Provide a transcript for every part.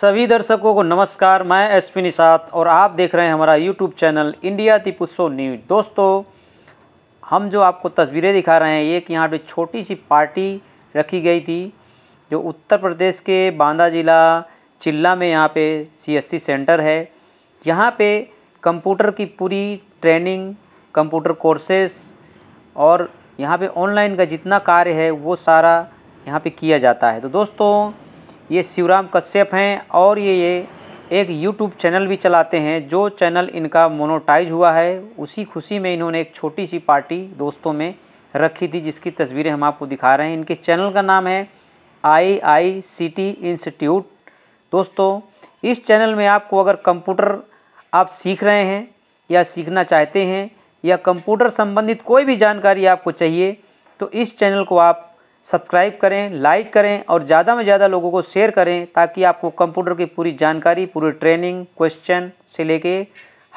सभी दर्शकों को नमस्कार मैं अश्विनी साथ और आप देख रहे हैं हमारा यूट्यूब चैनल इंडिया तिपुसो न्यूज दोस्तों हम जो आपको तस्वीरें दिखा रहे हैं एक यहाँ पे छोटी सी पार्टी रखी गई थी जो उत्तर प्रदेश के बांदा जिला चिल्ला में यहाँ पे सीएससी सेंटर है यहाँ पे कंप्यूटर की पूरी ट्रेनिंग कंप्यूटर कोर्सेस और यहाँ पे ऑनलाइन का जितना कार्य है वो सारा यहाँ पे किया जाता है तो दोस्तों ये शिवराम कश्यप हैं और ये ये एक यूट्यूब चैनल भी चलाते हैं जो चैनल इनका मोनोटाइज हुआ है उसी खुशी में इन्होंने एक छोटी सी पार्टी दोस्तों में रखी थी जिसकी तस्वीरें हम आपको दिखा रहे हैं इनके चैनल का नाम है आई आई सी टी इंस्टीट्यूट दोस्तों इस चैनल में आपको अगर कंप्यूटर आप सीख रहे हैं या सीखना चाहते हैं या कंप्यूटर संबंधित कोई भी जानकारी आपको चाहिए तो इस चैनल को आप सब्सक्राइब करें लाइक करें और ज़्यादा में ज़्यादा लोगों को शेयर करें ताकि आपको कंप्यूटर की पूरी जानकारी पूरी ट्रेनिंग क्वेश्चन से लेके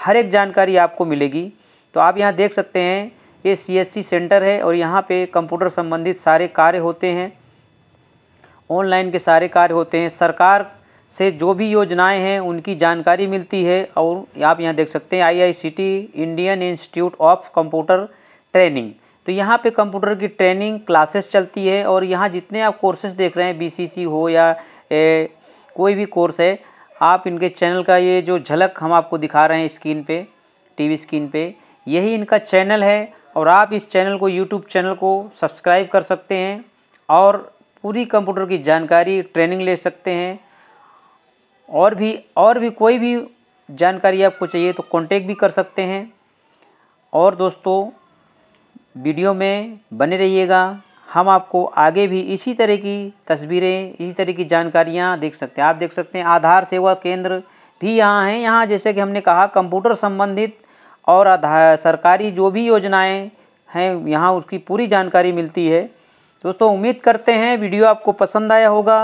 हर एक जानकारी आपको मिलेगी तो आप यहाँ देख सकते हैं ये सी सेंटर है और यहाँ पे कंप्यूटर संबंधित सारे कार्य होते हैं ऑनलाइन के सारे कार्य होते हैं सरकार से जो भी योजनाएं हैं उनकी जानकारी मिलती है और आप यहाँ देख सकते हैं IICT Indian Institute of Computer Training तो यहाँ पे कंप्यूटर की ट्रेनिंग क्लासेस चलती है और यहाँ जितने आप कोर्सेज देख रहे हैं बीसीसी हो या ए, कोई भी कोर्स है आप इनके चैनल का ये जो झलक हम आपको दिखा रहे हैं स्क्रीन पे टीवी स्क्रीन पे यही इनका चैनल है और आप इस चैनल को यूट्यूब चैनल को सब्सक्राइब कर सकते हैं और पूरी कंप्यूटर की जानकारी ट्रेनिंग ले सकते हैं और भी और भी कोई भी जानकारी आपको चाहिए तो कॉन्टेक्ट भी कर सकते हैं और दोस्तों वीडियो में बने रहिएगा हम आपको आगे भी इसी तरह की तस्वीरें इसी तरह की जानकारियाँ देख सकते हैं आप देख सकते हैं आधार सेवा केंद्र भी यहाँ हैं यहाँ जैसे कि हमने कहा कंप्यूटर संबंधित और आधार सरकारी जो भी योजनाएं हैं यहाँ उसकी पूरी जानकारी मिलती है दोस्तों उम्मीद करते हैं वीडियो आपको पसंद आया होगा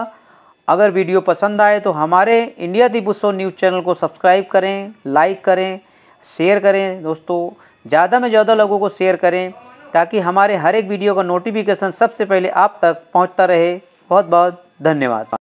अगर वीडियो पसंद आए तो हमारे इंडिया दिबुस्सो न्यूज़ चैनल को सब्सक्राइब करें लाइक करें शेयर करें दोस्तों ज़्यादा में ज़्यादा लोगों को शेयर करें ताकि हमारे हर एक वीडियो का नोटिफिकेशन सबसे पहले आप तक पहुंचता रहे बहुत बहुत धन्यवाद